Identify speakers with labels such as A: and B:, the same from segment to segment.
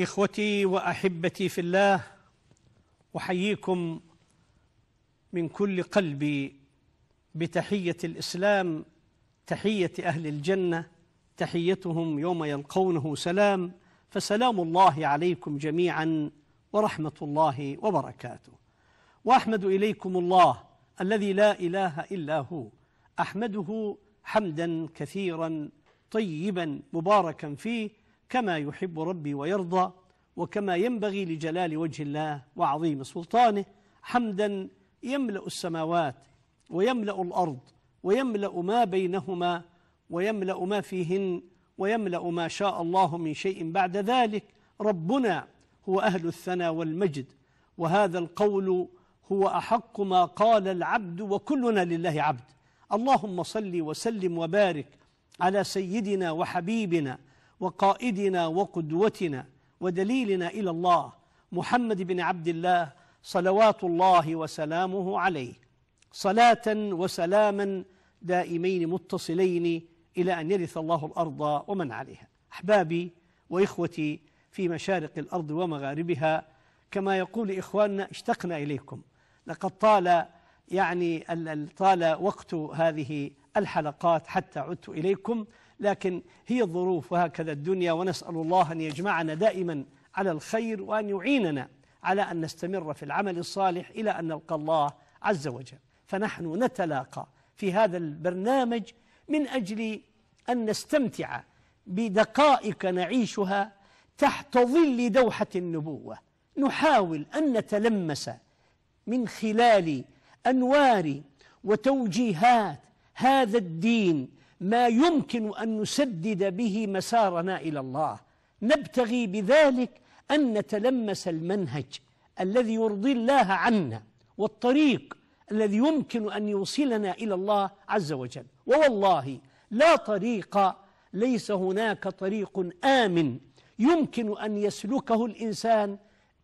A: إخوتي وأحبتي في الله أحييكم من كل قلبي بتحية الإسلام تحية أهل الجنة تحيتهم يوم يلقونه سلام فسلام الله عليكم جميعا ورحمة الله وبركاته وأحمد إليكم الله الذي لا إله إلا هو أحمده حمدا كثيرا طيبا مباركا فيه كما يحب ربي ويرضى وكما ينبغي لجلال وجه الله وعظيم سلطانه حمدا يملا السماوات ويملا الارض ويملا ما بينهما ويملا ما فيهن ويملا ما شاء الله من شيء بعد ذلك ربنا هو اهل الثنى والمجد وهذا القول هو احق ما قال العبد وكلنا لله عبد اللهم صل وسلم وبارك على سيدنا وحبيبنا وقائدنا وقدوتنا ودليلنا إلى الله محمد بن عبد الله صلوات الله وسلامه عليه صلاة وسلاما دائمين متصلين إلى أن يرث الله الأرض ومن عليها أحبابي وإخوتي في مشارق الأرض ومغاربها كما يقول إخواننا اشتقنا إليكم لقد طال يعني طال وقت هذه الحلقات حتى عدت إليكم لكن هي الظروف وهكذا الدنيا ونسأل الله أن يجمعنا دائما على الخير وأن يعيننا على أن نستمر في العمل الصالح إلى أن نلقى الله عز وجل فنحن نتلاقى في هذا البرنامج من أجل أن نستمتع بدقائق نعيشها تحت ظل دوحة النبوة نحاول أن نتلمس من خلال أنوار وتوجيهات هذا الدين ما يمكن أن نسدد به مسارنا إلى الله نبتغي بذلك أن نتلمس المنهج الذي يرضي الله عنا والطريق الذي يمكن أن يوصلنا إلى الله عز وجل ووالله لا طريق ليس هناك طريق آمن يمكن أن يسلكه الإنسان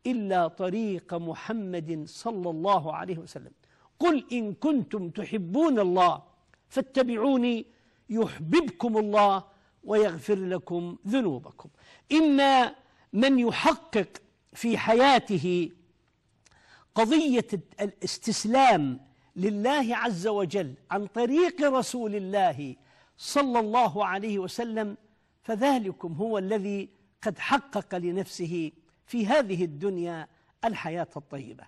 A: إلا طريق محمد صلى الله عليه وسلم قل إن كنتم تحبون الله فاتبعوني يحببكم الله ويغفر لكم ذنوبكم إما من يحقق في حياته قضية الاستسلام لله عز وجل عن طريق رسول الله صلى الله عليه وسلم فذلكم هو الذي قد حقق لنفسه في هذه الدنيا الحياة الطيبة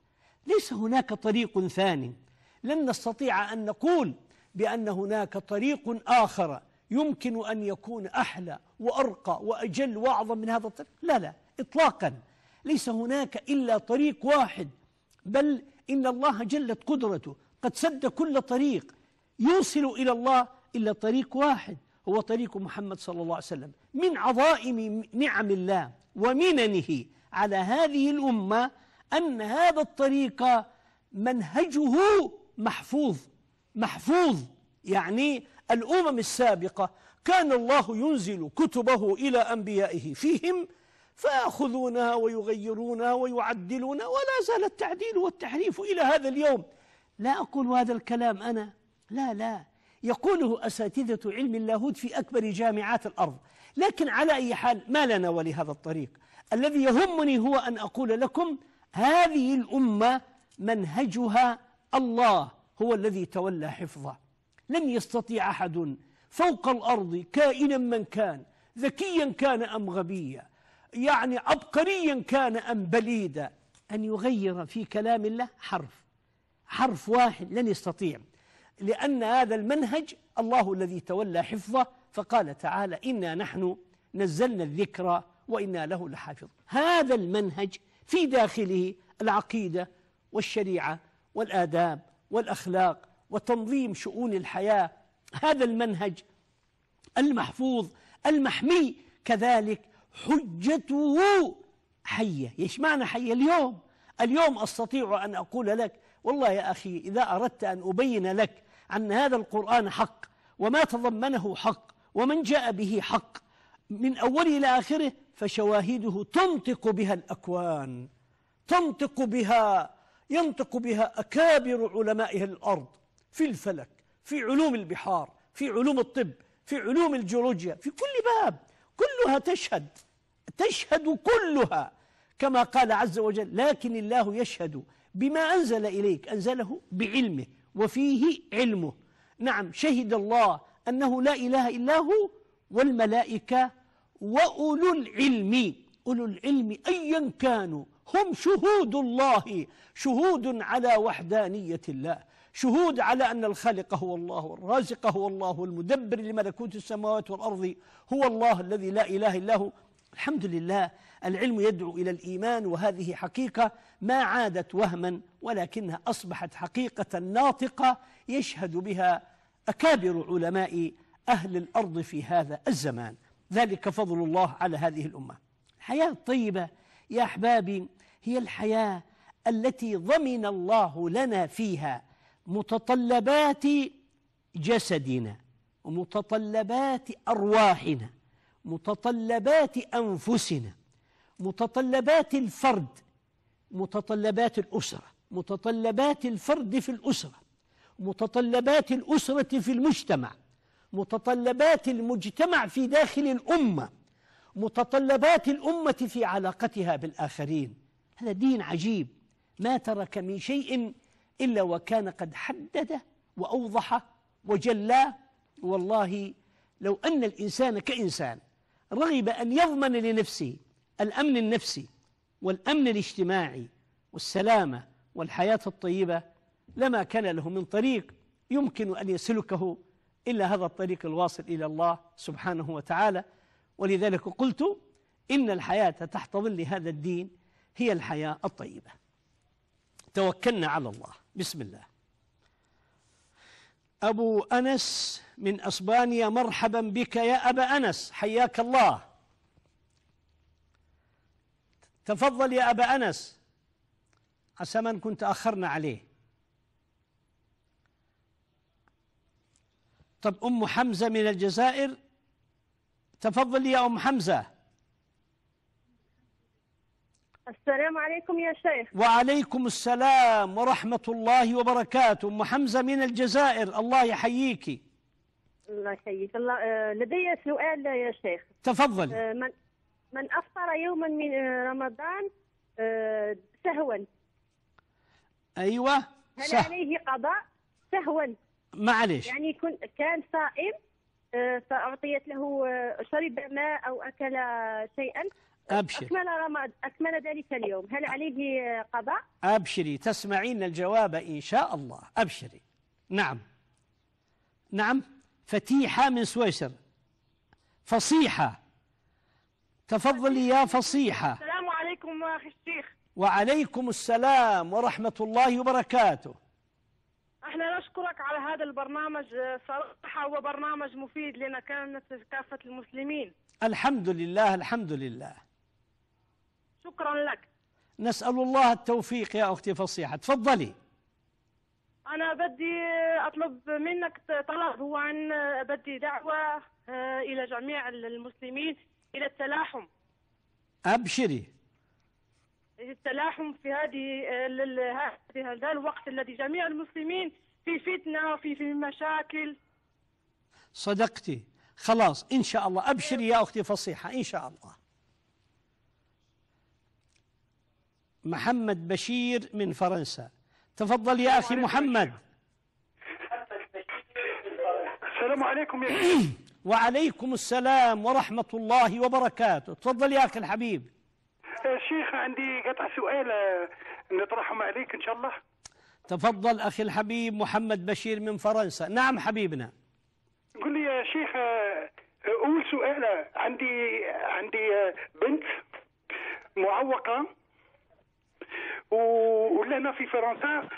A: ليس هناك طريق ثاني لن نستطيع أن نقول بأن هناك طريق آخر يمكن أن يكون أحلى وأرقى وأجل وأعظم من هذا الطريق لا لا إطلاقا ليس هناك إلا طريق واحد بل إن الله جلت قدرته قد سد كل طريق يوصل إلى الله إلا طريق واحد هو طريق محمد صلى الله عليه وسلم من عظائم نعم الله ومننه على هذه الأمة أن هذا الطريق منهجه محفوظ محفوظ يعني الأمم السابقة كان الله ينزل كتبه إلى أنبيائه فيهم فيأخذونها ويغيرونها ويعدلونها ولا زال التعديل والتحريف إلى هذا اليوم لا أقول هذا الكلام أنا لا لا يقوله أساتذة علم اللاهوت في أكبر جامعات الأرض لكن على أي حال ما لنا ولهذا الطريق الذي يهمني هو أن أقول لكم هذه الأمة منهجها الله هو الذي تولى حفظه لن يستطيع أحد فوق الأرض كائنا من كان ذكيا كان أم غبيا يعني عبقريا كان أم بليدا أن يغير في كلام الله حرف حرف واحد لن يستطيع لأن هذا المنهج الله الذي تولى حفظه فقال تعالى إنا نحن نزلنا الذكر وإنا له لحافظ هذا المنهج في داخله العقيدة والشريعة والآداب والأخلاق وتنظيم شؤون الحياة هذا المنهج المحفوظ المحمي كذلك حجته حية إيش معنى حية اليوم اليوم أستطيع أن أقول لك والله يا أخي إذا أردت أن أبين لك أن هذا القرآن حق وما تضمنه حق ومن جاء به حق من أوله إلى آخره فشواهده تنطق بها الأكوان تنطق بها ينطق بها أكابر علمائها الأرض في الفلك في علوم البحار في علوم الطب في علوم الجيولوجيا في كل باب كلها تشهد تشهد كلها كما قال عز وجل لكن الله يشهد بما أنزل إليك أنزله بعلمه وفيه علمه نعم شهد الله أنه لا إله إلا هو والملائكة وأولو العلم أولو العلم أيا كانوا هم شهود الله شهود على وحدانية الله شهود على أن الخالق هو الله والرازق هو الله والمدبر لملكوت السماوات والأرض هو الله الذي لا إله إلا هو الحمد لله العلم يدعو إلى الإيمان وهذه حقيقة ما عادت وهما ولكنها أصبحت حقيقة ناطقة يشهد بها أكابر علماء أهل الأرض في هذا الزمان ذلك فضل الله على هذه الأمة الحياة الطيبة يا أحبابي هي الحياة التي ضمن الله لنا فيها متطلبات جسدنا ومتطلبات أرواحنا متطلبات أنفسنا متطلبات الفرد متطلبات الأسرة متطلبات الفرد في الأسرة متطلبات الأسرة في المجتمع متطلبات المجتمع في داخل الأمة متطلبات الأمة في علاقتها بالآخرين هذا دين عجيب ما ترك من شيء إلا وكان قد حدده وأوضحه وجلاه والله لو أن الإنسان كإنسان رغب أن يضمن لنفسه الأمن النفسي والأمن الاجتماعي والسلامة والحياة الطيبة لما كان له من طريق يمكن أن يسلكه إلا هذا الطريق الواصل إلى الله سبحانه وتعالى ولذلك قلت إن الحياة تحت ظل هذا الدين هي الحياة الطيبة توكلنا على الله بسم الله أبو أنس من أسبانيا مرحبا بك يا أبا أنس حياك الله تفضل يا أبا أنس عسى من كنت أخرنا عليه طب أم حمزة من الجزائر تفضل يا أم حمزة السلام عليكم يا شيخ وعليكم السلام ورحمة الله وبركاته أم حمزة من الجزائر الله يحييك
B: الله يحييك الله آه، لدي سؤال يا شيخ تفضل آه، من من أفطر يوما من آه، رمضان سهوا أيوة هل سه. عليه قضاء سهوا معلش يعني كن كان صائم فأعطيت له شرب ماء أو أكل شيئا أبشر أكمل, رمض... أكمل ذلك اليوم هل عليه قضاء؟
A: أبشري تسمعين الجواب إن شاء الله أبشري نعم نعم فتيحة من سويسر فصيحة تفضلي يا فصيحة
C: السلام عليكم أخي الشيخ
A: وعليكم السلام ورحمة الله وبركاته
C: احنا نشكرك على هذا البرنامج آه، صراحة هو برنامج مفيد لنا كانت كافة المسلمين
A: الحمد لله الحمد لله شكرا لك نسأل الله التوفيق يا أختي فصيحة تفضلي
C: أنا بدي أطلب منك طلب هو عن بدي دعوة آه، إلى جميع المسلمين إلى التلاحم أبشري التلاحم في هذه في آه، هذا الوقت الذي جميع المسلمين في فتنة وفي في مشاكل
A: صدقتي خلاص إن شاء الله أبشري يا أختي فصيحة إن شاء الله محمد بشير من فرنسا تفضل يا أخي محمد السلام عليكم يا وعليكم السلام ورحمة الله وبركاته تفضل يا أخي الحبيب
D: آه، شيخ عندي قطع سؤال آه، نطرحهم عليك إن شاء الله
A: تفضل أخي الحبيب محمد بشير من فرنسا نعم حبيبنا
D: قل لي يا شيخ آه، أول سؤال عندي عندي بنت معوقة ولنا في فرنسا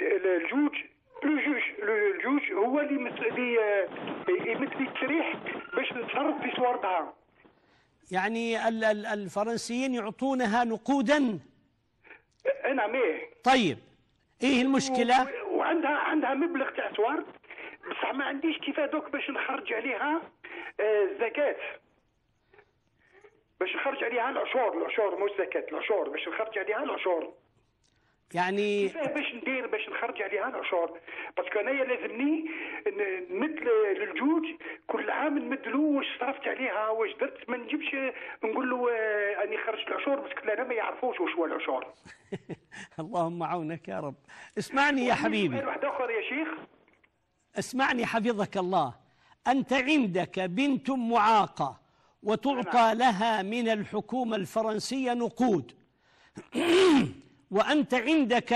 D: الجوج لو جوج الجوج هو اللي آه، يمثل التريح باش نتصرف في صوارتها يعني الفرنسيين
A: يعطونها نقودا نعم ايه طيب
D: ايه المشكله وعندها عندها مبلغ تاع سوارد بصح ما عنديش كيف دوك باش نخرج عليها الزكاه آه، باش نخرج عليها العشور العشور مش زكاة العشور باش نخرج عليها العشور يعني باش ندير باش نخرج عليها العشور باسكو انايا لازمني نمد للجوج كل عام نمد له واش صرفت عليها واش درت ما نجيبش نقول له آه، اني خرجت العشور باسكو انا ما يعرفوش واش هو العشور
A: اللهم عونك يا رب اسمعني يا حبيبي واحد
D: اخر يا شيخ
A: اسمعني حفظك الله انت عندك بنت معاقه وتعطى نعم. لها من الحكومة الفرنسية نقود وأنت عندك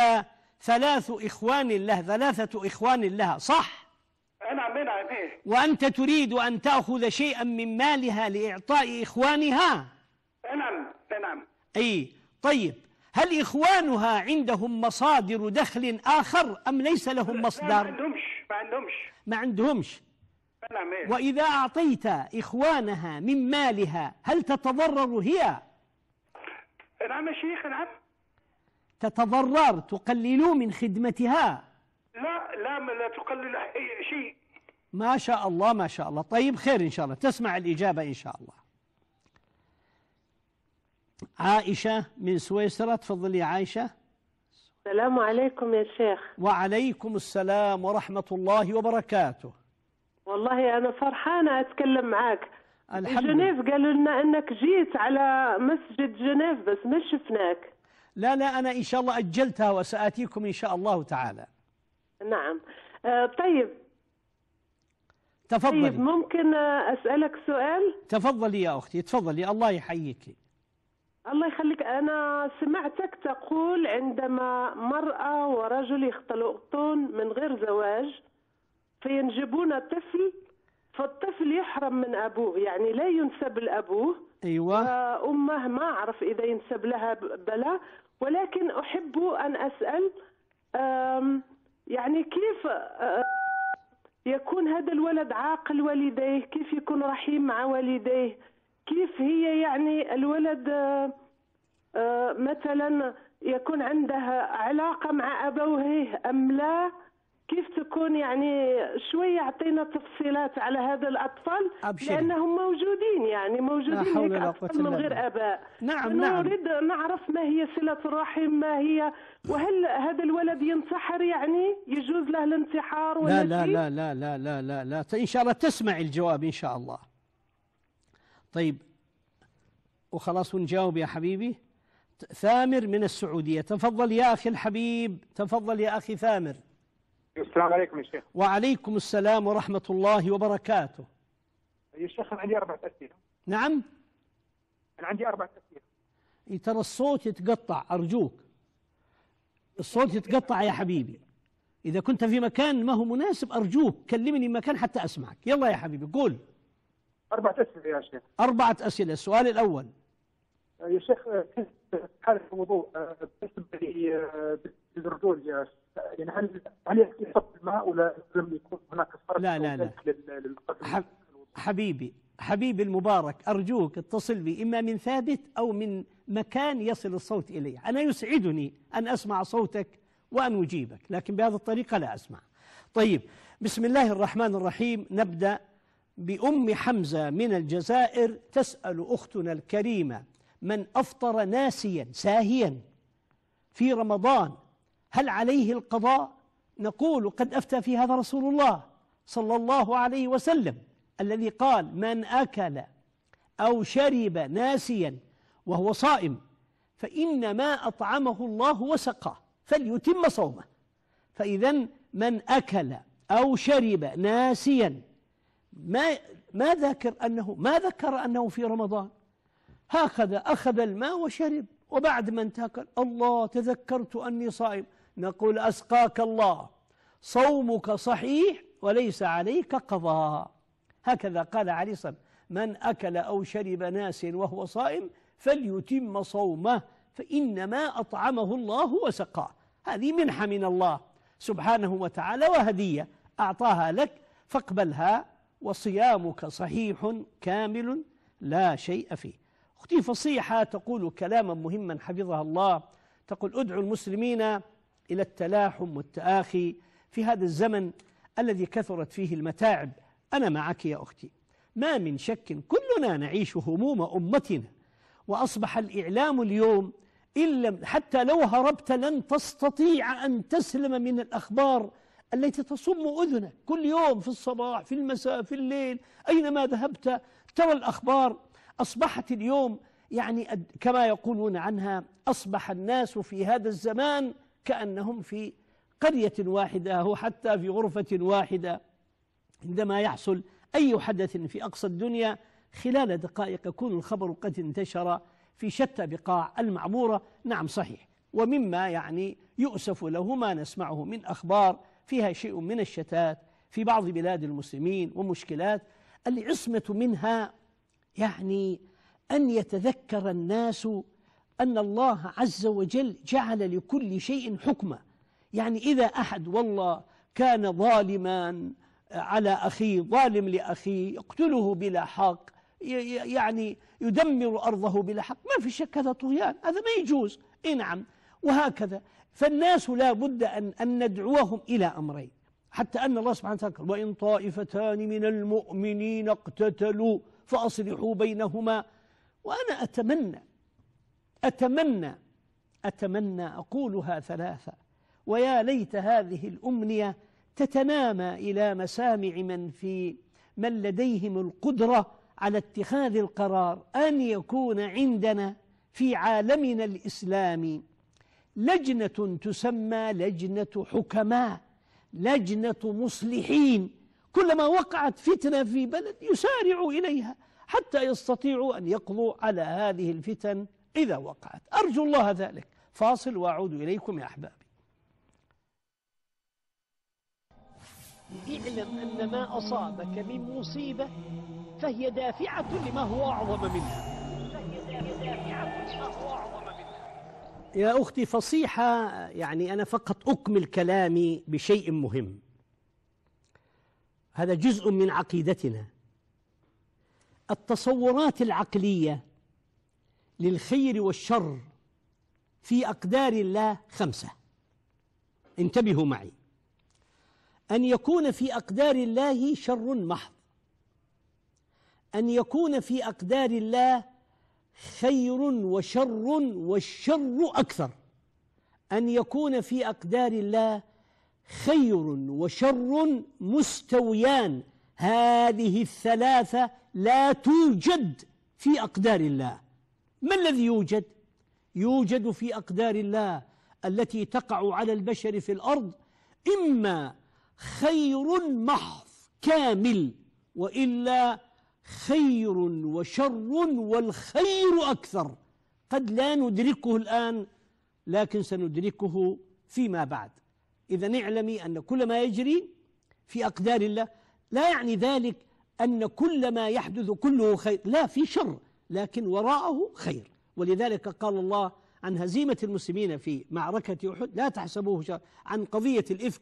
A: ثلاث إخوان لها ثلاثة إخوان لها صح
D: نعم، نعم، إيه.
A: وأنت تريد أن تأخذ شيئا من مالها لإعطاء إخوانها
D: نعم نعم
A: أي طيب هل إخوانها عندهم مصادر دخل آخر أم ليس لهم مصدر ما عندهمش ما عندهمش ما عندهمش
D: وإذا أعطيت
A: إخوانها من مالها هل تتضرر هي؟
D: نعم يا شيخ نعم
A: تتضرر تقللوا من خدمتها
D: لا لا لا تقلل شيء
A: ما شاء الله ما شاء الله طيب خير إن شاء الله تسمع الإجابة إن شاء الله عائشة من سويسرا تفضلي عائشة السلام عليكم يا شيخ وعليكم السلام ورحمة الله وبركاته
C: والله أنا فرحانة أتكلم معاك الحمد جنيف قالوا لنا أنك جيت على مسجد جنيف بس ما شفناك لا لا أنا إن شاء الله أجلتها وسآتيكم إن شاء الله تعالى نعم آه طيب تفضلي طيب ممكن أسألك سؤال
A: تفضلي يا أختي تفضلي الله يحييك
C: الله يخليك أنا سمعتك تقول عندما مرأة ورجل يختلطون من غير زواج فينجبون طفل فالطفل يحرم من ابوه يعني لا ينسب لابوه ايوه امه ما اعرف اذا ينسب لها بلا ولكن احب ان اسال يعني كيف يكون هذا الولد عاقل والديه كيف يكون رحيم مع والديه كيف هي يعني الولد مثلا يكون عنده علاقة مع ابوه أم لا كيف تكون يعني شويه يعطينا تفصيلات على هذا الاطفال أبشر. لانهم موجودين يعني موجودين هيك اطفال من غير اباء نعم نعم نريد نعرف ما هي صله الرحم ما هي وهل هذا الولد ينتحر يعني يجوز له الانتحار ولا لا لا,
A: لا لا لا لا لا لا لا ان شاء الله تسمع الجواب ان شاء الله طيب وخلاص ونجاوب يا حبيبي ثامر من السعوديه تفضل يا اخي الحبيب تفضل يا اخي ثامر
D: السلام عليكم يا شيخ
A: وعليكم السلام ورحمة الله وبركاته
D: يا شيخ أنا عندي أربعة أسئلة نعم أنا عندي أربعة أسئلة
A: إيه، ترى الصوت يتقطع أرجوك الصوت يتقطع يا حبيبي إذا كنت في مكان ما هو مناسب أرجوك كلمني مكان حتى أسمعك يلا يا حبيبي قول
D: أربعة أسئلة يا شيخ
A: أربعة أسئلة السؤال الأول
D: يا شيخ حاله الوضوء آه، بالنسبه آه، للرجل يعني هل هل يحتسب الماء ولا لم يكون هناك فرق لا لا لا
A: حبيبي حبيبي المبارك أرجوك اتصل بي إما من ثابت أو من مكان يصل الصوت إليه أنا يسعدني أن أسمع صوتك وأن أجيبك لكن بهذه الطريقة لا أسمع طيب بسم الله الرحمن الرحيم نبدأ بأم حمزة من الجزائر تسأل أختنا الكريمة من أفطر ناسيا ساهيا في رمضان هل عليه القضاء نقول قد أفتى في هذا رسول الله صلى الله عليه وسلم الذي قال من أكل أو شرب ناسيا وهو صائم فإنما أطعمه الله وسقاه فليتم صومه فإذا من أكل أو شرب ناسيا ما ما ذكر أنه ما ذكر أنه في رمضان هكذا أخذ الماء وشرب وبعد ما انتهى الله تذكرت أني صائم نقول أسقاك الله صومك صحيح وليس عليك قضاء هكذا قال علي صلى من أكل أو شرب ناس وهو صائم فليتم صومه فإنما أطعمه الله وسقاه هذه منحة من الله سبحانه وتعالى وهدية أعطاها لك فاقبلها وصيامك صحيح كامل لا شيء فيه أختي فصيحة تقول كلاما مهما حفظها الله تقول أدعو المسلمين إلى التلاحم والتآخي في هذا الزمن الذي كثرت فيه المتاعب أنا معك يا أختي ما من شك كلنا نعيش هموم أمتنا وأصبح الإعلام اليوم إن لم حتى لو هربت لن تستطيع أن تسلم من الأخبار التي تصم أذنك كل يوم في الصباح في المساء في الليل أينما ذهبت ترى الأخبار أصبحت اليوم يعني كما يقولون عنها أصبح الناس في هذا الزمان كأنهم في قرية واحدة أو حتى في غرفة واحدة عندما يحصل أي حدث في أقصى الدنيا خلال دقائق يكون الخبر قد انتشر في شتى بقاع المعمورة نعم صحيح ومما يعني يؤسف له ما نسمعه من أخبار فيها شيء من الشتات في بعض بلاد المسلمين ومشكلات العصمة منها يعني أن يتذكر الناس أن الله عز وجل جعل لكل شيء حكمة يعني إذا أحد والله كان ظالما على أخيه ظالم لأخيه يقتله بلا حق يعني يدمر أرضه بلا حق ما في شك هذا طغيان هذا ما يجوز إيه نعم وهكذا فالناس لا بد أن, أن ندعوهم إلى أمرين حتى أن الله سبحانه وتعالى قال وإن طائفتان من المؤمنين اقتتلوا فأصلحوا بينهما وأنا أتمنى أتمنى أتمنى أقولها ثلاثة ويا ليت هذه الأمنية تتنامى إلى مسامع من في من لديهم القدرة على اتخاذ القرار أن يكون عندنا في عالمنا الإسلامي لجنة تسمى لجنة حكماء لجنة مصلحين كلما وقعت فتنة في بلد يسارعوا إليها حتى يستطيعوا أن يقضوا على هذه الفتن إذا وقعت أرجو الله ذلك فاصل وأعود إليكم يا أحبابي اعلم أن ما أصابك من مصيبة فهي دافعة لما هو أعظم منها يا أختي فصيحة يعني أنا فقط أكمل كلامي بشيء مهم هذا جزء من عقيدتنا التصورات العقلية للخير والشر في أقدار الله خمسة انتبهوا معي أن يكون في أقدار الله شر محض أن يكون في أقدار الله خير وشر والشر أكثر أن يكون في أقدار الله خير وشر مستويان هذه الثلاثة لا توجد في أقدار الله ما الذي يوجد؟ يوجد في أقدار الله التي تقع على البشر في الأرض إما خير محض كامل وإلا خير وشر والخير أكثر قد لا ندركه الآن لكن سندركه فيما بعد إذا اعلمي أن كل ما يجري في أقدار الله لا يعني ذلك أن كل ما يحدث كله خير لا في شر لكن وراءه خير ولذلك قال الله عن هزيمة المسلمين في معركة أحد لا تحسبوه شر عن قضية الإفك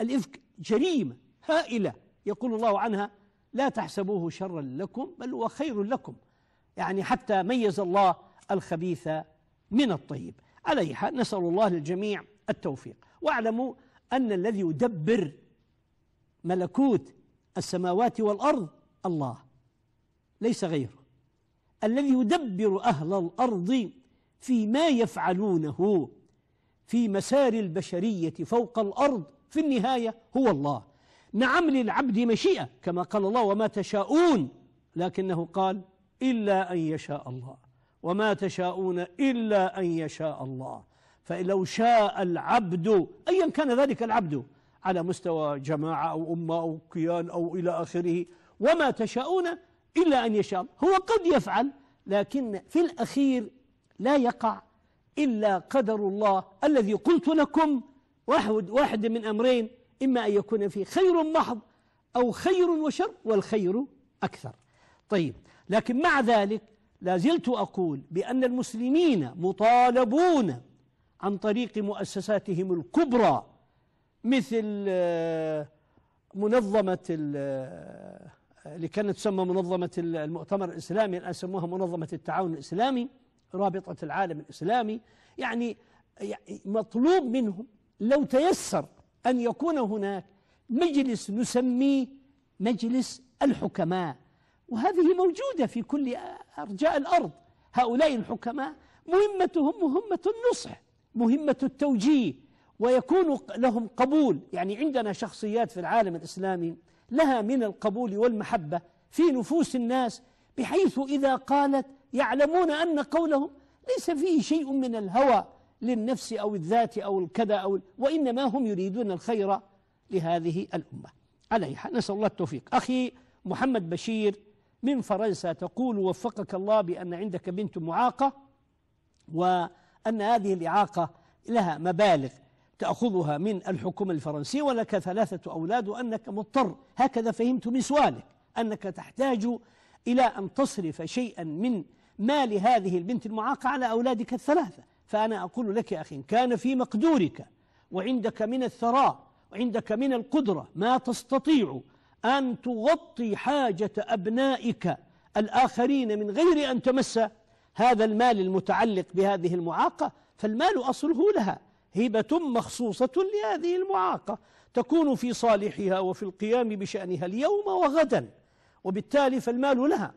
A: الإفك جريمة هائلة يقول الله عنها لا تحسبوه شرا لكم بل هو خير لكم يعني حتى ميز الله الخبيث من الطيب على حال نسأل الله للجميع التوفيق واعلموا أن الذي يدبر ملكوت السماوات والأرض الله ليس غيره الذي يدبر أهل الأرض فيما يفعلونه في مسار البشرية فوق الأرض في النهاية هو الله نعم للعبد مشيئة كما قال الله وما تشاءون لكنه قال إلا أن يشاء الله وما تشاءون إلا أن يشاء الله فلو شاء العبد أيا كان ذلك العبد على مستوى جماعة أو أمة أو كيان أو إلى آخره وما تشاءون إلا أن يشاء هو قد يفعل لكن في الأخير لا يقع إلا قدر الله الذي قلت لكم واحد, واحد من أمرين إما أن يكون فيه خير محض أو خير وشر والخير أكثر طيب لكن مع ذلك لا زلت أقول بأن المسلمين مطالبون عن طريق مؤسساتهم الكبرى مثل آه، منظمة آه، اللي كانت تسمى منظمة المؤتمر الإسلامي الآن سموها منظمة التعاون الإسلامي رابطة العالم الإسلامي يعني مطلوب منهم لو تيسر أن يكون هناك مجلس نسميه مجلس الحكماء وهذه موجودة في كل أرجاء الأرض هؤلاء الحكماء مهمتهم مهمة النصح مهمة التوجيه ويكون لهم قبول يعني عندنا شخصيات في العالم الإسلامي لها من القبول والمحبة في نفوس الناس بحيث إذا قالت يعلمون أن قولهم ليس فيه شيء من الهوى للنفس أو الذات أو الكذا أو وإنما هم يريدون الخير لهذه الأمة عليه نسأل الله التوفيق أخي محمد بشير من فرنسا تقول وفقك الله بأن عندك بنت معاقة و أن هذه الإعاقة لها مبالغ تأخذها من الحكومة الفرنسية ولك ثلاثة أولاد وأنك مضطر هكذا فهمت من سؤالك أنك تحتاج إلى أن تصرف شيئا من مال هذه البنت المعاقة على أولادك الثلاثة فأنا أقول لك يا أخي إن كان في مقدورك وعندك من الثراء وعندك من القدرة ما تستطيع أن تغطي حاجة أبنائك الآخرين من غير أن تمس هذا المال المتعلق بهذه المعاقة فالمال أصله لها هبة مخصوصة لهذه المعاقة تكون في صالحها وفي القيام بشأنها اليوم وغدا وبالتالي فالمال لها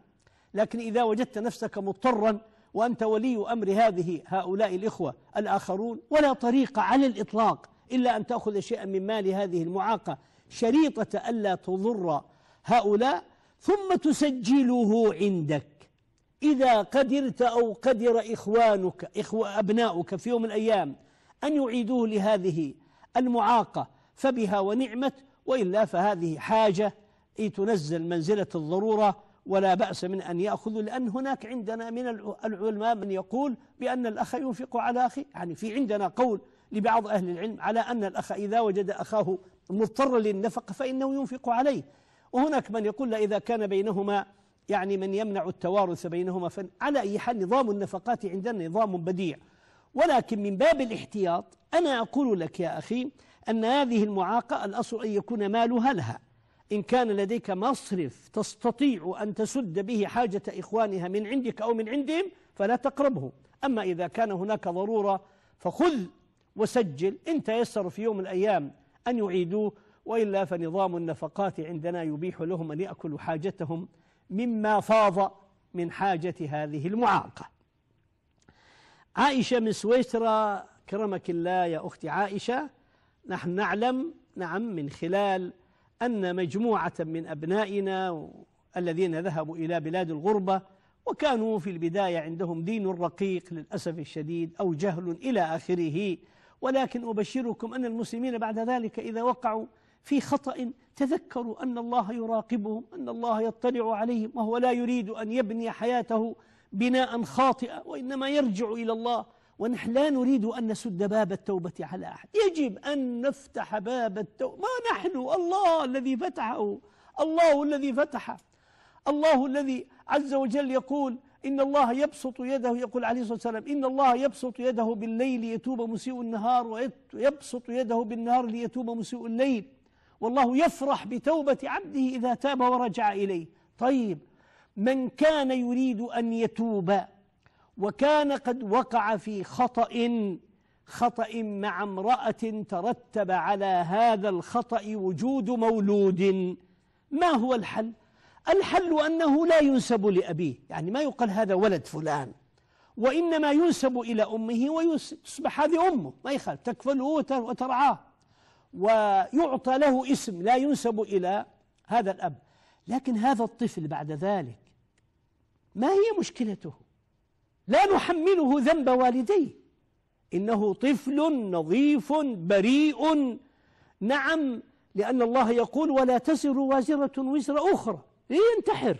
A: لكن إذا وجدت نفسك مضطرا وأنت ولي أمر هذه هؤلاء الإخوة الآخرون ولا طريق على الإطلاق إلا أن تأخذ شيئا من مال هذه المعاقة شريطة ألا تضر هؤلاء ثم تسجله عندك إذا قدرت أو قدر إخوانك إخو أبناؤك في يوم من الأيام أن يعيدوه لهذه المعاقة فبها ونعمت وإلا فهذه حاجة إيه تنزل منزلة الضرورة ولا بأس من أن يأخذوا لأن هناك عندنا من العلماء من يقول بأن الأخ ينفق على أخي يعني في عندنا قول لبعض أهل العلم على أن الأخ إذا وجد أخاه مضطرا للنفقة فإنه ينفق عليه وهناك من يقول إذا كان بينهما يعني من يمنع التوارث بينهما فن على أي حال نظام النفقات عندنا نظام بديع ولكن من باب الاحتياط أنا أقول لك يا أخي أن هذه المعاقة الأصل أن يكون مالها لها إن كان لديك مصرف تستطيع أن تسد به حاجة إخوانها من عندك أو من عندهم فلا تقربه أما إذا كان هناك ضرورة فخذ وسجل إن تيسر في يوم من الأيام أن يعيدوه وإلا فنظام النفقات عندنا يبيح لهم أن يأكلوا حاجتهم مما فاض من حاجة هذه المعاقة عائشة من سويسرا كرمك الله يا أختي عائشة نحن نعلم نعم من خلال أن مجموعة من أبنائنا الذين ذهبوا إلى بلاد الغربة وكانوا في البداية عندهم دين رقيق للأسف الشديد أو جهل إلى آخره ولكن أبشركم أن المسلمين بعد ذلك إذا وقعوا في خطأ تذكروا أن الله يراقبهم أن الله يطلع عليهم وهو لا يريد أن يبني حياته بناء خاطئا وإنما يرجع إلى الله ونحن لا نريد أن نسد باب التوبة على أحد يجب أن نفتح باب التوبة ما نحن الله الذي فتحه الله الذي فتحه الله الذي عز وجل يقول إن الله يبسط يده يقول عليه الصلاة والسلام إن الله يبسط يده بالليل ليتوب مسيء النهار ويبسط يده بالنهار ليتوب مسيء الليل والله يفرح بتوبة عبده إذا تاب ورجع إليه طيب من كان يريد أن يتوب وكان قد وقع في خطأ خطأ مع امرأة ترتب على هذا الخطأ وجود مولود ما هو الحل؟ الحل أنه لا ينسب لأبيه يعني ما يقال هذا ولد فلان وإنما ينسب إلى أمه ويصبح هذه أمه ما يخالف تكفله وترعاه ويعطى له اسم لا ينسب إلى هذا الأب لكن هذا الطفل بعد ذلك ما هي مشكلته لا نحمله ذنب والديه إنه طفل نظيف بريء نعم لأن الله يقول ولا تزر وازرة وزر أخرى لينتحر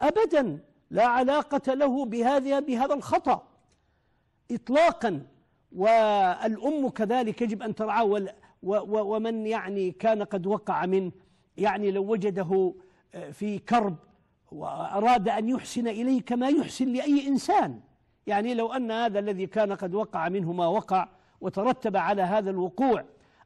A: أبدا لا علاقة له بهذا بهذا الخطأ إطلاقا والأم كذلك يجب أن ترعاه ومن يعني كان قد وقع منه يعني لو وجده آه، في كرب وأراد أن يحسن إليه كما يحسن لأي إنسان يعني لو أن هذا الذي كان قد وقع منه ما وقع وترتب على هذا الوقوع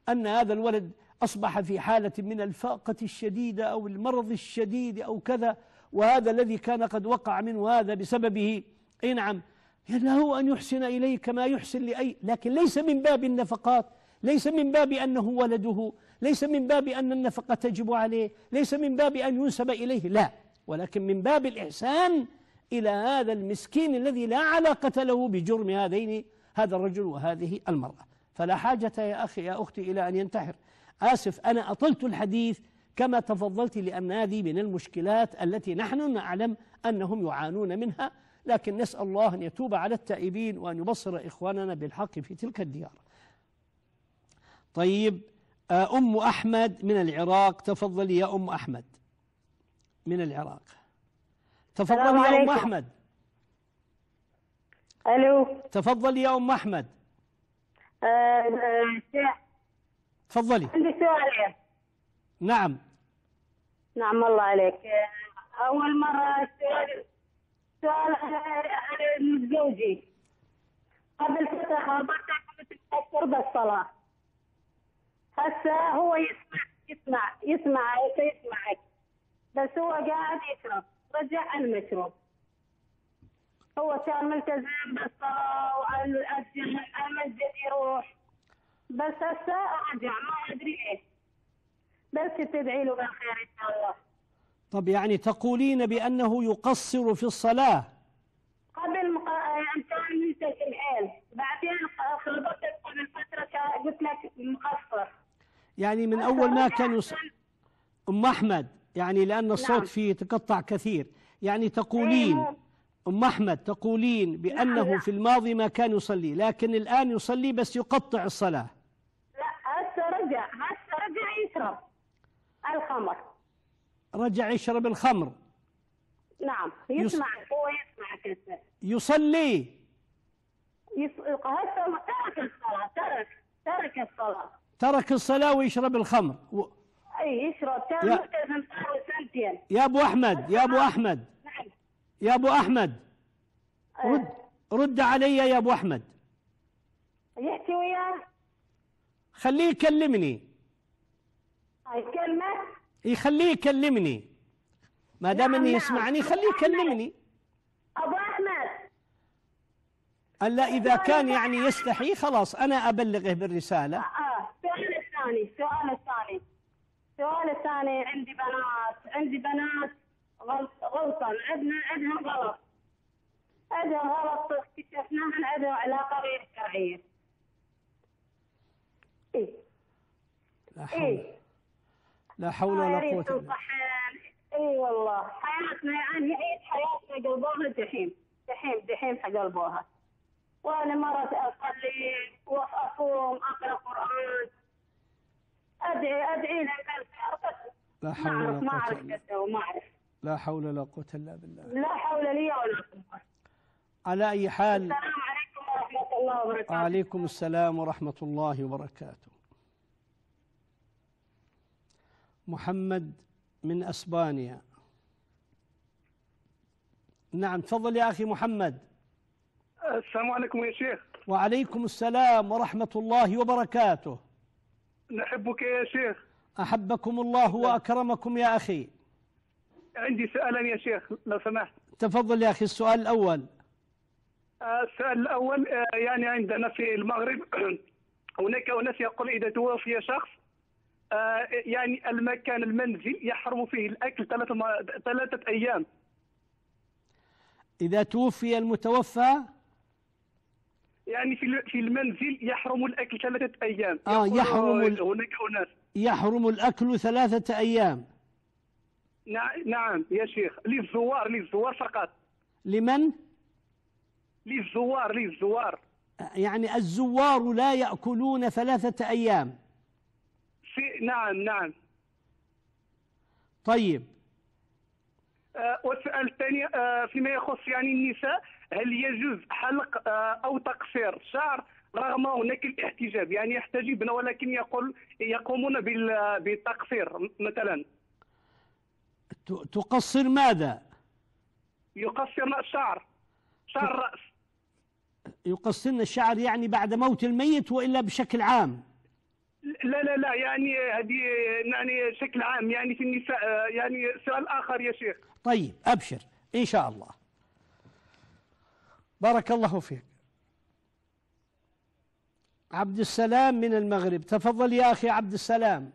A: أن هذا الولد أصبح في حالة من الفاقة الشديدة أو المرض الشديد أو كذا وهذا الذي كان قد وقع منه هذا بسببه أي نعم له أن يحسن إليه كما يحسن لأي لكن ليس من باب النفقات ليس من باب أنه ولده ليس من باب أن النفقة تجب عليه ليس من باب أن ينسب إليه لا ولكن من باب الإحسان إلى هذا المسكين الذي لا علاقة له بجرم هذين هذا الرجل وهذه المرأة فلا حاجة يا أخي يا أختي إلى أن ينتحر آسف أنا أطلت الحديث كما تفضلت لأن هذه من المشكلات التي نحن نعلم أنهم يعانون منها لكن نسأل الله أن يتوب على التائبين وأن يبصر إخواننا بالحق في تلك الديار طيب آه، أم أحمد من العراق تفضلي يا أم أحمد من العراق تفضلي يا أم أحمد ألو تفضلي يا أم أحمد آه، تفضلي
B: عندي سؤال نعم نعم الله عليك آه، أول مرة سؤال سؤال عن زوجي قبل فترة خبرته أتأثر بالصلاة هسه هو يسمع يسمع يسمع يسمعك بس هو قاعد يشرب رجع المشروب هو كان ملتزم بالصلاة وعلى المسجد يروح بس هسه رجع ما أدري ليش بس تدعي له بالخير إن شاء الله
A: طب يعني تقولين بأنه يقصر في الصلاة
B: قبل مق... كان ملتزم حيل بعدين خلطت قبل فترة قلت لك مقصر يعني من أول ما كان
A: يص... أم أحمد يعني لأن نعم. الصوت فيه تقطع كثير يعني تقولين إيه، أم أحمد تقولين بأنه في الماضي ما كان يصلي لكن الآن يصلي بس يقطع الصلاة
B: لا هسه رجع هسه رجع يشرب الخمر
A: رجع يشرب الخمر
B: نعم يسمع هو يسمع كذا
A: يصلي
B: يس... هسه ترك الصلاة ترك ترك الصلاة
A: ترك الصلاة ويشرب الخمر و...
B: أي يشرب كان يا... ملتزم سنتين يا أبو أحمد يا أبو نعم. أحمد
A: نعم. يا أبو أحمد أه. رد رد علي يا أبو أحمد
B: يحكي وياه
A: خليه يكلمني
B: يكلمك
A: يخليه يكلمني ما دام اني نعم، يسمعني خليه يكلمني
B: ابو احمد
A: الا اذا كان يعني يستحي خلاص انا ابلغه بالرساله أه،
B: أه. السؤال الثاني السؤال الثاني عندي بنات عندي بنات غلطا عندنا عندهم غلط عندهم غلط طيب اكتشفناها عندنا علاقة غير شرعية إيه لا حول إيه؟
A: لا حول ولا قوة إلا بالله
B: اي والله حياتنا يعني عيد حياتنا قلبوها جحيم جحيم جحيم حق قلبوها وانا مرة اصلي واصوم اقرا قران ادعي ادعي لك
A: لا حول ولا قوة الا لا حول ولا قوة الا بالله
B: لا حول لي ولا قوة
A: على اي حال السلام
B: عليكم ورحمة الله وبركاته وعليكم
A: السلام ورحمة الله وبركاته محمد من اسبانيا نعم تفضل يا اخي محمد السلام عليكم يا شيخ وعليكم السلام ورحمة الله وبركاته
D: نحبك يا شيخ
A: أحبكم الله وأكرمكم يا أخي عندي سؤالا يا شيخ لو سمحت تفضل يا أخي السؤال الأول
D: السؤال الأول آه، يعني عندنا في المغرب هناك أناس يقول إذا توفي شخص آه، يعني المكان المنزل يحرم فيه الأكل ثلاثة, ثلاثة أيام إذا توفي المتوفى يعني في في المنزل يحرم الاكل ثلاثه ايام اه يحرم هناك اناس
A: يحرم الاكل ثلاثه ايام
D: نعم يا شيخ للزوار للزوار فقط لمن للزوار للزوار
A: يعني الزوار لا ياكلون ثلاثه ايام
D: في نعم نعم طيب آه، والسؤال الثاني آه، فيما يخص يعني النساء هل يجوز حلق آه، أو تقصير الشعر رغم هناك الاحتجاب يعني يحتجبن ولكن يقول يقومون بالتقصير مثلا
A: تقصر ماذا؟
D: يقصرن الشعر شعر الرأس
A: يقصرن الشعر يعني بعد موت الميت وإلا بشكل عام
D: لا لا لا يعني هذه يعني بشكل عام يعني في النساء يعني سؤال اخر يا شيخ طيب ابشر
A: ان شاء الله بارك الله فيك عبد السلام من المغرب تفضل يا اخي عبد السلام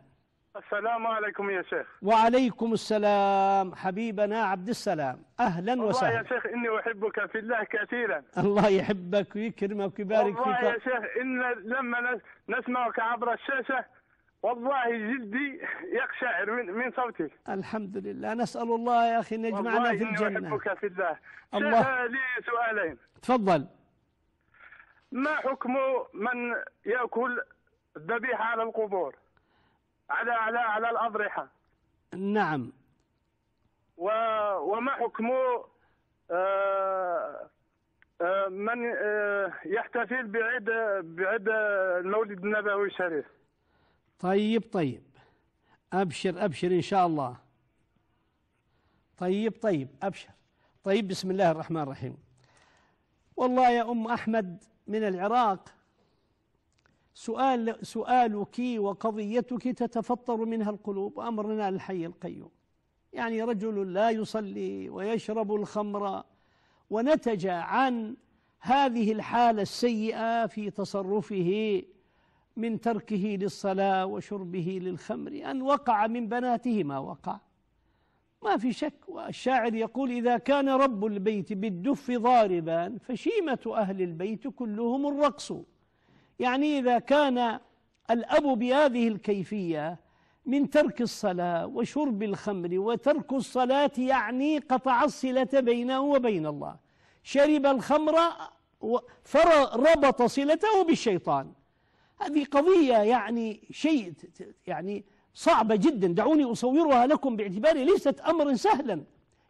D: السلام عليكم يا شيخ
A: وعليكم السلام حبيبنا عبد السلام
D: أهلا الله وسهلا والله يا شيخ إني أحبك في الله كثيرا الله
A: يحبك ويكرمك ويبارك فيك والله يا شيخ
D: إن لما نسمعك عبر الشاشة والله جلدي يقشعر من من صوتك
A: الحمد لله نسأل الله يا أخي أن يجمعنا في الجنة والله أحبك
D: في الله الله لي سؤالين تفضل ما حكم من يأكل الذبيحة على القبور على على على الأضرحة نعم و وما حكم آه، آه، من آه، يحتفل بعيد بعيد المولد النبوي الشريف
A: طيب طيب أبشر أبشر إن شاء الله طيب طيب أبشر طيب بسم الله الرحمن الرحيم والله يا أم أحمد من العراق سؤال سؤالك وقضيتك تتفطر منها القلوب وأمرنا الحي القيوم يعني رجل لا يصلي ويشرب الخمر ونتج عن هذه الحالة السيئة في تصرفه من تركه للصلاة وشربه للخمر أن وقع من بناته ما وقع ما في شك والشاعر يقول إذا كان رب البيت بالدف ضاربا فشيمة أهل البيت كلهم الرقص يعني إذا كان الأب بهذه الكيفية من ترك الصلاة وشرب الخمر وترك الصلاة يعني قطع الصلة بينه وبين الله شرب الخمر فربط صلته بالشيطان هذه قضية يعني شيء يعني صعبة جدا دعوني أصورها لكم باعتباري ليست أمرا سهلا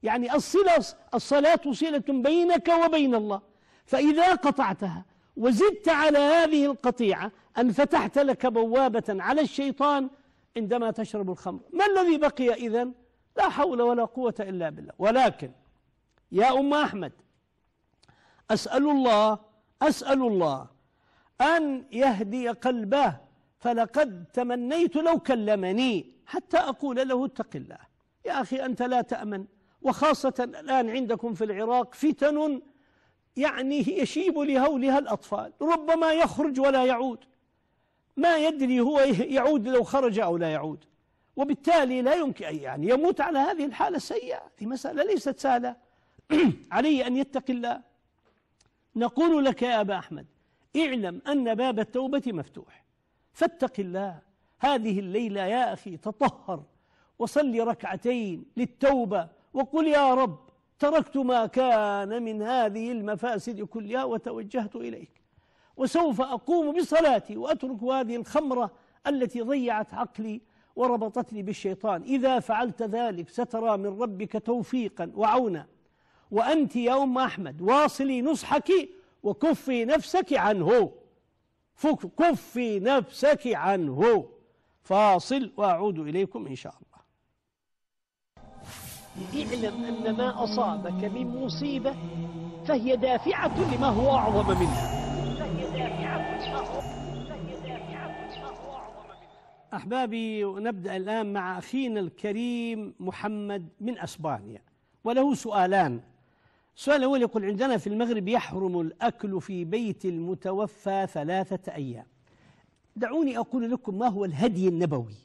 A: يعني الصلة الصلاة صلة بينك وبين الله فإذا قطعتها وزدت على هذه القطيعة أن فتحت لك بوابة على الشيطان عندما تشرب الخمر ما الذي بقي إذا لا حول ولا قوة إلا بالله ولكن يا أم أحمد أسأل الله أسأل الله أن يهدي قلبه فلقد تمنيت لو كلمني حتى أقول له اتق الله يا أخي أنت لا تأمن وخاصة الآن عندكم في العراق فتن يعني يشيب لهولها الأطفال ربما يخرج ولا يعود ما يدري هو يعود لو خرج أو لا يعود وبالتالي لا يمكن أن يعني يموت على هذه الحالة السيئة في مسألة ليست سهلة عليه أن يتقي الله نقول لك يا أبا أحمد اعلم أن باب التوبة مفتوح فاتق الله هذه الليلة يا أخي تطهر وصلي ركعتين للتوبة وقل يا رب تركت ما كان من هذه المفاسد كلها وتوجهت إليك وسوف أقوم بصلاتي وأترك هذه الخمرة التي ضيعت عقلي وربطتني بالشيطان إذا فعلت ذلك سترى من ربك توفيقا وعونا وأنت يا أم أحمد واصلي نصحك وكفي نفسك عنه كفي نفسك عنه فاصل وأعود إليكم إن شاء الله اعلم أن ما أصابك من مصيبة فهي دافعة لما هو أعظم منها أحبابي ونبدأ الآن مع أخينا الكريم محمد من أسبانيا وله سؤالان السؤال الأول يقول عندنا في المغرب يحرم الأكل في بيت المتوفى ثلاثة أيام دعوني أقول لكم ما هو الهدي النبوي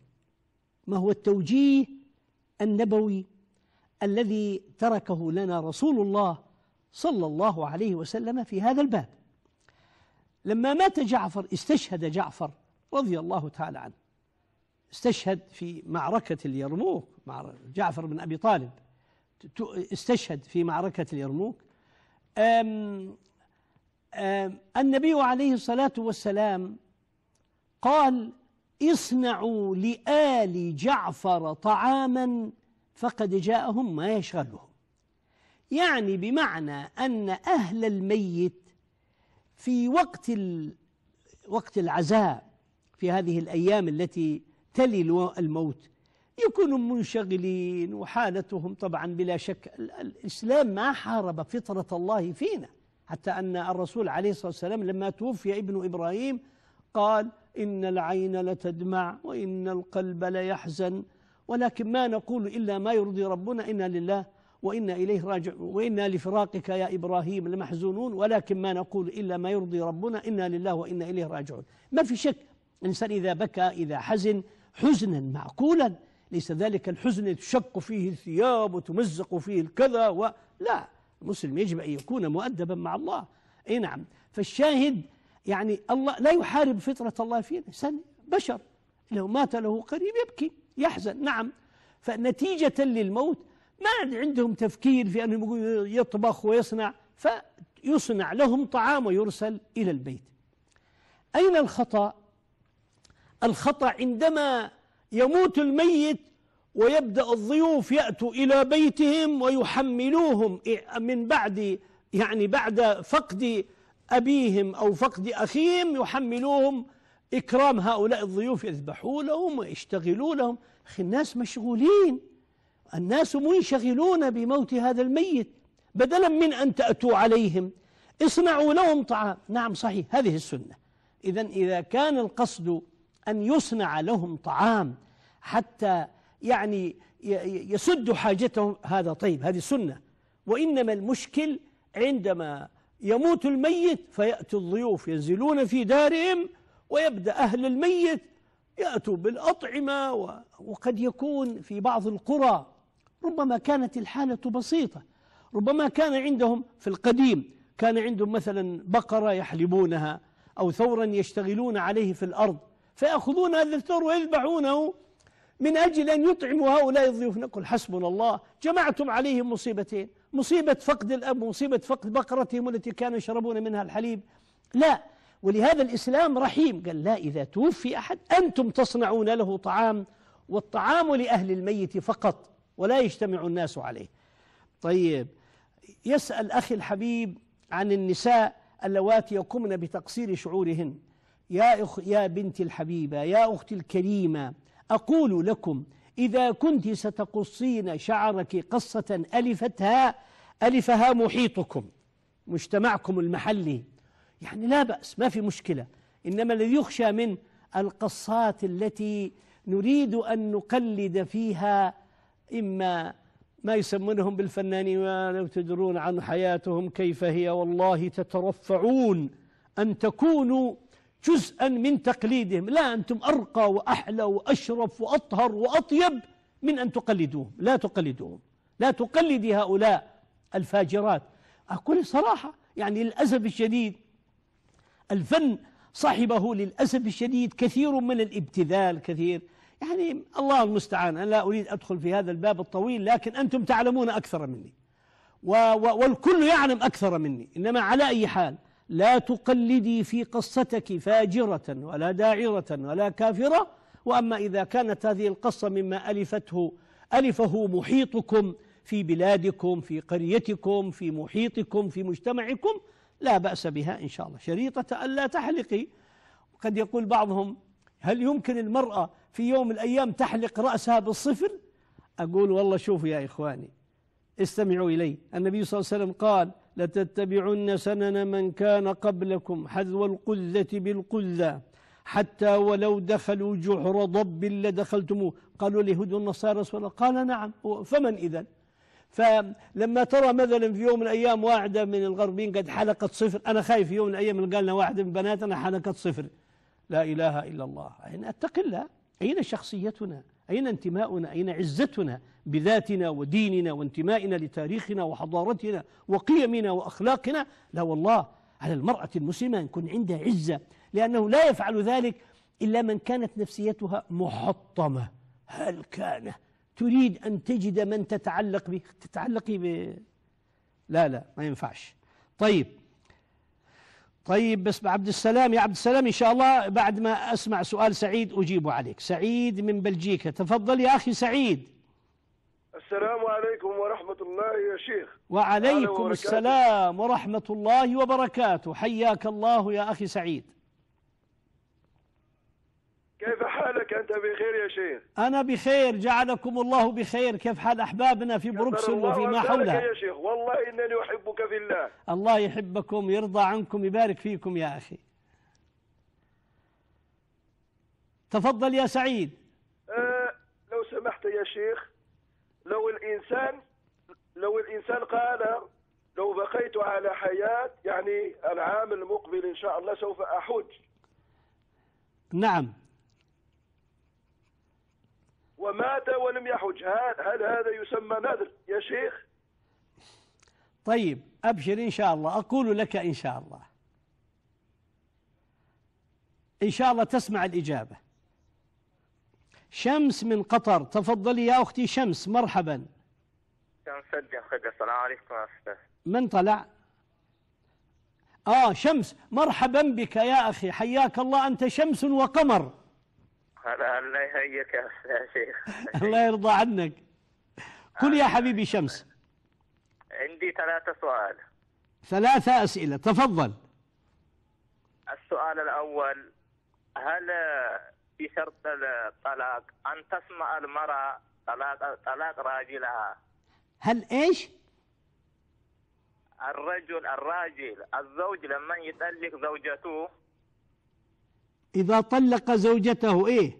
A: ما هو التوجيه النبوي الذي تركه لنا رسول الله صلى الله عليه وسلم في هذا الباب لما مات جعفر استشهد جعفر رضي الله تعالى عنه استشهد في معركة اليرموك مع جعفر بن أبي طالب استشهد في معركة اليرموك أم أم النبي عليه الصلاة والسلام قال اصنعوا لآل جعفر طعاما فقد جاءهم ما يشغلهم يعني بمعنى أن أهل الميت في وقت وقت العزاء في هذه الأيام التي تلي الموت يكونوا منشغلين وحالتهم طبعا بلا شك الإسلام ما حارب فطرة الله فينا حتى أن الرسول عليه الصلاة والسلام لما توفي ابن إبراهيم قال إن العين لتدمع وإن القلب ليحزن ولكن ما نقول إلا ما يرضي ربنا إنا لله وإنا إليه راجعون وإنا لفراقك يا إبراهيم لمحزونون ولكن ما نقول إلا ما يرضي ربنا إنا لله وإنا إليه راجعون ما في شك الإنسان إذا بكى إذا حزن حزنا معقولا ليس ذلك الحزن تشق فيه الثياب وتمزق فيه الكذا و... لا المسلم يجب أن يكون مؤدبا مع الله أي نعم فالشاهد يعني الله لا يحارب فطرة الله فيه الإنسان بشر لو مات له قريب يبكي يحزن نعم فنتيجة للموت ما عندهم تفكير في أنهم يطبخ ويصنع فيصنع لهم طعام ويرسل إلى البيت أين الخطأ؟ الخطأ عندما يموت الميت ويبدأ الضيوف يأتوا إلى بيتهم ويحملوهم من بعد يعني بعد فقد أبيهم أو فقد أخيهم يحملوهم إكرام هؤلاء الضيوف يذبحوا لهم ويشتغلوا لهم أخي الناس مشغولين الناس منشغلون بموت هذا الميت بدلا من أن تأتوا عليهم اصنعوا لهم طعام نعم صحيح هذه السنة إذا إذا كان القصد أن يصنع لهم طعام حتى يعني يسد حاجتهم هذا طيب هذه سنة وإنما المشكل عندما يموت الميت فيأتي الضيوف ينزلون في دارهم ويبدأ أهل الميت يأتوا بالأطعمة وقد يكون في بعض القرى ربما كانت الحالة بسيطة ربما كان عندهم في القديم كان عندهم مثلا بقرة يحلبونها أو ثورا يشتغلون عليه في الأرض فيأخذون هذا الثور ويذبحونه من أجل أن يطعموا هؤلاء الضيوف نقول حسبنا الله جمعتم عليهم مصيبتين مصيبة فقد الأب ومصيبة فقد بقرتهم التي كانوا يشربون منها الحليب لا ولهذا الإسلام رحيم قال لا إذا توفي أحد أنتم تصنعون له طعام والطعام لأهل الميت فقط ولا يجتمع الناس عليه طيب يسأل أخي الحبيب عن النساء اللواتي يقمن بتقصير شعورهن يا, أخ يا بنت الحبيبة يا أختي الكريمة أقول لكم إذا كنت ستقصين شعرك قصة ألفتها ألفها محيطكم مجتمعكم المحلي يعني لا بأس ما في مشكلة إنما الذي يخشى من القصات التي نريد أن نقلد فيها إما ما يسمونهم بالفنانين لو تدرون عن حياتهم كيف هي والله تترفعون أن تكونوا جزءا من تقليدهم لا أنتم أرقى وأحلى وأشرف وأطهر وأطيب من أن تقلدوهم لا تقلدوهم لا تقلدي هؤلاء الفاجرات أقول صراحة يعني للأسف الشديد الفن صاحبه للأسف الشديد كثير من الابتذال كثير يعني الله المستعان أنا لا أريد أدخل في هذا الباب الطويل لكن أنتم تعلمون أكثر مني والكل يعلم أكثر مني إنما على أي حال لا تقلدي في قصتك فاجرة ولا داعرة ولا كافرة وأما إذا كانت هذه القصة مما ألفته ألفه محيطكم في بلادكم في قريتكم في محيطكم في مجتمعكم لا بأس بها إن شاء الله شريطة ألا تحلقي قد يقول بعضهم هل يمكن المرأة في يوم من الأيام تحلق رأسها بالصفر أقول والله شوفوا يا إخواني استمعوا إلي النبي صلى الله عليه وسلم قال لتتبعن سنن من كان قبلكم حذو القذة بالقذة حتى ولو دخلوا جحر ضب لدخلتموه قالوا اليهود والنصارى قال نعم فمن إذا فلما ترى مثلا في يوم من الأيام واحدة من الغربيين قد حلقت صفر أنا خايف في يوم من الأيام قال لنا واحدة من بناتنا حلقت صفر لا إله إلا الله أين اتق الله أين شخصيتنا أين انتماؤنا أين عزتنا بذاتنا وديننا وانتمائنا لتاريخنا وحضارتنا وقيمنا وأخلاقنا لا والله على المرأة المسلمة أن يكون عندها عزة لأنه لا يفعل ذلك إلا من كانت نفسيتها محطمة هل كان تريد أن تجد من تتعلق به تتعلقي ب لا لا ما ينفعش طيب طيب بس عبد السلام يا عبد السلام إن شاء الله بعد ما أسمع سؤال سعيد أجيبه عليك سعيد من بلجيكا تفضل يا أخي سعيد
D: السلام عليكم ورحمة الله يا شيخ
A: وعليكم السلام ورحمة الله وبركاته حياك الله يا أخي سعيد
D: أنت بخير يا شيخ
A: أنا بخير جعلكم الله بخير كيف حال أحبابنا في بروكسل وفيما حولها يا
D: شيخ والله إنني أحبك في الله
A: الله يحبكم يرضى عنكم يبارك فيكم يا أخي تفضل يا سعيد
D: أه لو سمحت يا شيخ لو الإنسان لو الإنسان قال لو بقيت على حياة يعني العام المقبل إن شاء الله سوف أحج نعم ومات ولم يحج هل هذا يسمى نذر يا شيخ
A: طيب أبشر إن شاء الله أقول لك إن شاء الله إن شاء الله تسمع الإجابة شمس من قطر تفضلي يا أختي شمس مرحبا
E: شمس السلام عليكم أستاذ
A: من طلع آه شمس مرحبا بك يا أخي حياك الله أنت شمس وقمر
E: الله يهيئك يا شيخ
A: الله يرضى عنك قل يا حبيبي شمس
E: عندي ثلاثة سؤال
A: ثلاثة أسئلة تفضل
E: السؤال الأول هل بشرط الطلاق أن تسمع المرأة طلاق طلاق راجلها
A: هل إيش؟
E: الرجل الراجل الزوج لما يطلق زوجته
A: إذا طلق زوجته إيه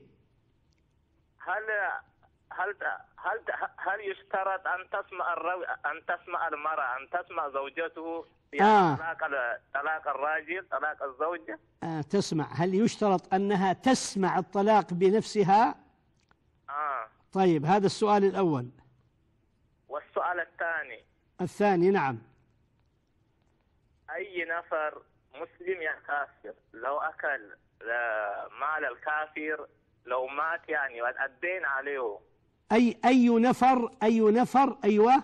E: هل هل هل هل يشترط أن تسمع الرو... أن تسمع المرأة أن تسمع زوجته يعني آه. طلاق طلاق الراجل طلاق الزوجة
D: آه
A: تسمع هل يشترط أنها تسمع الطلاق بنفسها آه طيب هذا السؤال الأول
E: والسؤال الثاني
A: الثاني نعم
E: أي نفر مسلم يا كافر لو أكل آه، مال الكافر لو مات يعني الدين عليه
A: أي أي نفر أي نفر أيوه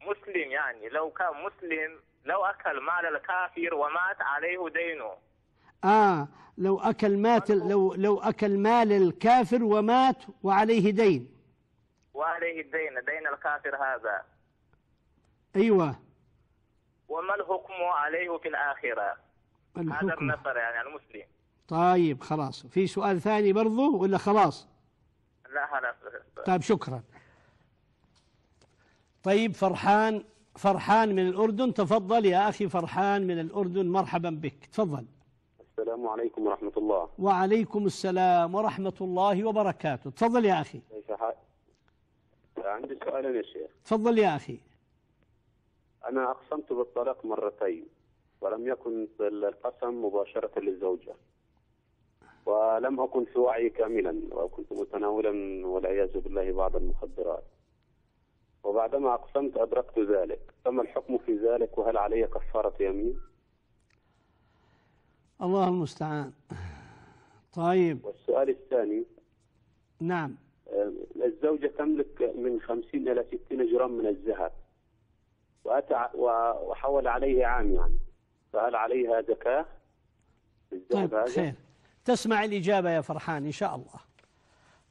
E: مسلم يعني لو كان مسلم لو أكل مال الكافر ومات عليه دينه
A: آه لو أكل مات لو لو أكل مال الكافر ومات وعليه دين
E: وعليه الدين دين الكافر هذا أيوه وما الحكم عليه في الآخرة الحكم. هذا النفر يعني المسلم
A: طيب خلاص في سؤال ثاني برضه ولا خلاص
E: لا خلاص طيب
A: شكرا طيب فرحان فرحان من الأردن تفضل يا أخي فرحان من الأردن مرحبا بك تفضل
E: السلام عليكم ورحمة الله
A: وعليكم السلام ورحمة الله وبركاته تفضل يا أخي
E: عندي سؤال يا شيخ
A: تفضل يا أخي
E: أنا أقسمت بالطلاق مرتين ولم يكن القسم مباشرة للزوجة ولم أكن في وعي كاملا وكنت متناولا والعياذ بالله بعض المخدرات وبعدما أقسمت أدركت ذلك فما الحكم في ذلك وهل علي كفارة يمين
A: الله المستعان طيب
E: والسؤال الثاني نعم آه، الزوجة تملك من 50 إلى 60 جرام من الذهب وأتى وحول عليه عام يعني فهل عليها زكاة؟ طيب خير
A: تسمع الإجابة يا فرحان إن شاء الله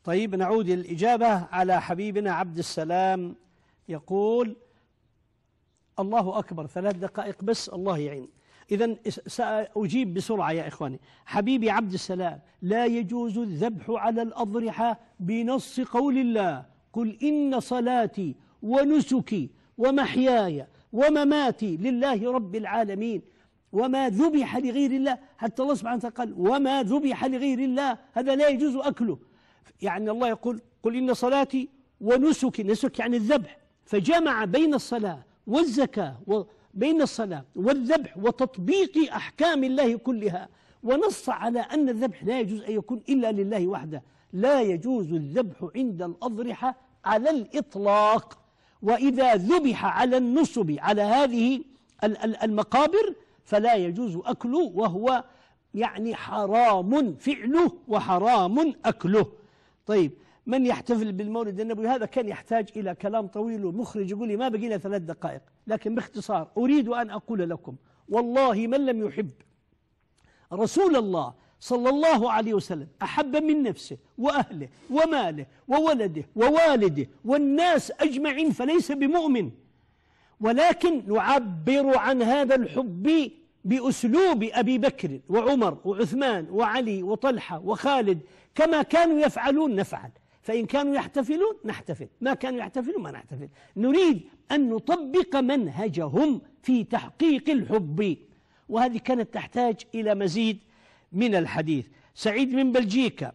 A: طيب نعود الإجابة على حبيبنا عبد السلام يقول الله أكبر ثلاث دقائق بس الله يعين إذا سأجيب بسرعة يا إخواني حبيبي عبد السلام لا يجوز الذبح على الأضرحة بنص قول الله قل إن صلاتي ونسكي ومحياي ومماتي لله رب العالمين وما ذبح لغير الله حتى الله سبحانه وتعالى قال وما ذبح لغير الله هذا لا يجوز أكله يعني الله يقول قل إن صلاتي ونسك نسك يعني الذبح فجمع بين الصلاة والزكاة وبين الصلاة والذبح وتطبيق أحكام الله كلها ونص على أن الذبح لا يجوز أن يكون إلا لله وحده لا يجوز الذبح عند الأضرحة على الإطلاق وإذا ذبح على النصب على هذه المقابر فلا يجوز أكله وهو يعني حرام فعله وحرام أكله طيب من يحتفل بالمولد النبوي هذا كان يحتاج إلى كلام طويل ومخرج يقول لي ما بقينا ثلاث دقائق لكن باختصار أريد أن أقول لكم والله من لم يحب رسول الله صلى الله عليه وسلم أحب من نفسه وأهله وماله وولده ووالده والناس أجمعين فليس بمؤمن ولكن نعبر عن هذا الحب بأسلوب أبي بكر وعمر وعثمان وعلي وطلحة وخالد كما كانوا يفعلون نفعل فإن كانوا يحتفلون نحتفل ما كانوا يحتفلون ما نحتفل نريد أن نطبق منهجهم في تحقيق الحب وهذه كانت تحتاج إلى مزيد من الحديث سعيد من بلجيكا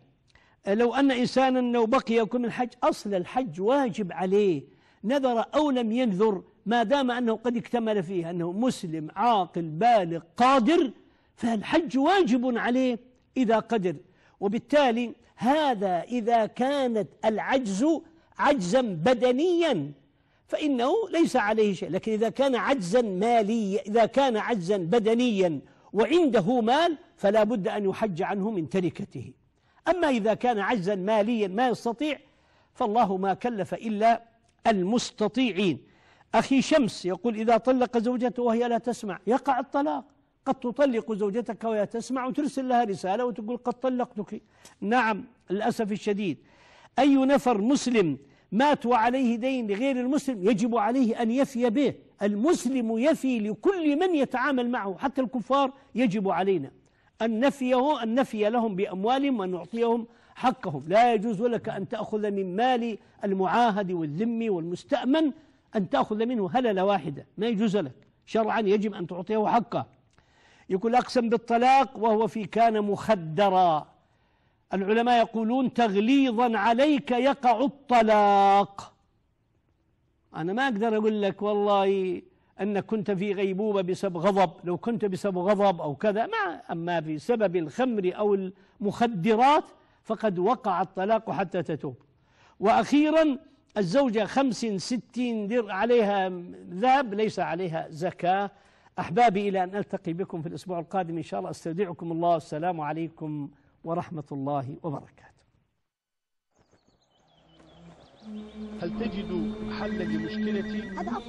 A: لو أن إنسانا لو بقي يكون من الحج أصل الحج واجب عليه نذر أو لم ينذر ما دام أنه قد اكتمل فيه أنه مسلم عاقل بالغ قادر فالحج واجب عليه إذا قدر وبالتالي هذا إذا كانت العجز عجزا بدنيا فإنه ليس عليه شيء لكن إذا كان عجزا ماليا إذا كان عجزا بدنيا وعنده مال فلا بد أن يحج عنه من تركته أما إذا كان عجزا ماليا ما يستطيع فالله ما كلف إلا المستطيعين أخي شمس يقول إذا طلق زوجته وهي لا تسمع يقع الطلاق قد تطلق زوجتك وهي تسمع وترسل لها رسالة وتقول قد طلقتك نعم للأسف الشديد أي نفر مسلم مات وعليه دين لغير المسلم يجب عليه أن يفي به المسلم يفي لكل من يتعامل معه حتى الكفار يجب علينا أن نفيه أن نفي لهم بأموالهم وأن نعطيهم حقهم لا يجوز لك أن تأخذ من مال المعاهد والذم والمستأمن أن تأخذ منه هللة واحدة ما يجوز لك شرعا يجب أن تعطيه حقه يقول أقسم بالطلاق وهو في كان مخدرا العلماء يقولون تغليظا عليك يقع الطلاق أنا ما أقدر أقول لك والله أنك كنت في غيبوبة بسبب غضب لو كنت بسبب غضب أو كذا ما أما بسبب الخمر أو المخدرات فقد وقع الطلاق حتى تتوب وأخيرا الزوجة خمس ستين در عليها ذهب ليس عليها زكاة أحبابي إلى أن ألتقي بكم في الأسبوع القادم إن شاء الله أستودعكم الله والسلام عليكم ورحمة الله وبركاته
D: هل تجد حلا لمشكلتي؟